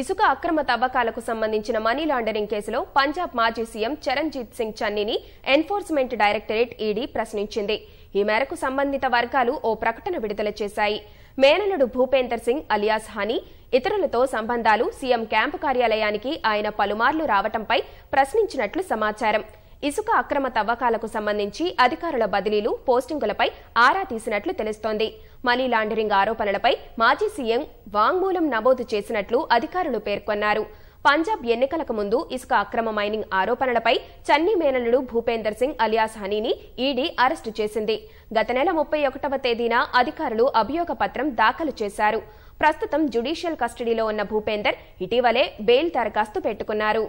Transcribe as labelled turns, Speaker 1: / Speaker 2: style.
Speaker 1: ఇసుక అక్రమ తవ్వకాలకు సంబంధించిన మనీ లాండరింగ్ కేసులో పంజాబ్ మాజీ సీఎం చరణ్జీత్ సింగ్ చన్నీని ఎన్ఫోర్స్మెంట్ డైరెక్టరేట్ ఈడీ ప్రశ్నించింది ఈ మేరకు సంబంధిత వర్గాలు ఓ ప్రకటన విడుదల చేశాయి మేనలుడు భూపేందర్ సింగ్ అలియాస్ హనీ ఇతరులతో సంబంధాలు సీఎం క్యాంపు కార్యాలయానికి ఆయన పలుమార్లు రావటంపై ప్రశ్నించినట్లు సమాచారం ఇసుక అక్రమ తవ్వకాలకు సంబంధించి అధికారుల బదిలీలు పోస్టింగులపై ఆరా తీసినట్లు తెలుస్తోంది మనీ లాండరింగ్ ఆరోపణలపై మాజీ సీఎం వాంగ్మూలం నమోదు చేసినట్లు అధికారులు పేర్కొన్నారు పంజాబ్ ఎన్నికలకు ముందు ఇసుక అక్రమ మైనింగ్ ఆరోపణలపై చన్నీ మేనలుడు భూపేందర్ సింగ్ అలియాస్ హనీని ఈడీ అరెస్టు చేసింది గత నెల ముప్పై ఒకటవ తేదీన అధికారులు అభియోగ పత్రం దాఖలు చేశారు ప్రస్తుతం జ్యుడీషియల్ కస్టడీలో ఉన్న భూపేందర్ ఇటీవలే బెయిల్ దరఖాస్తు పెట్టుకున్నారు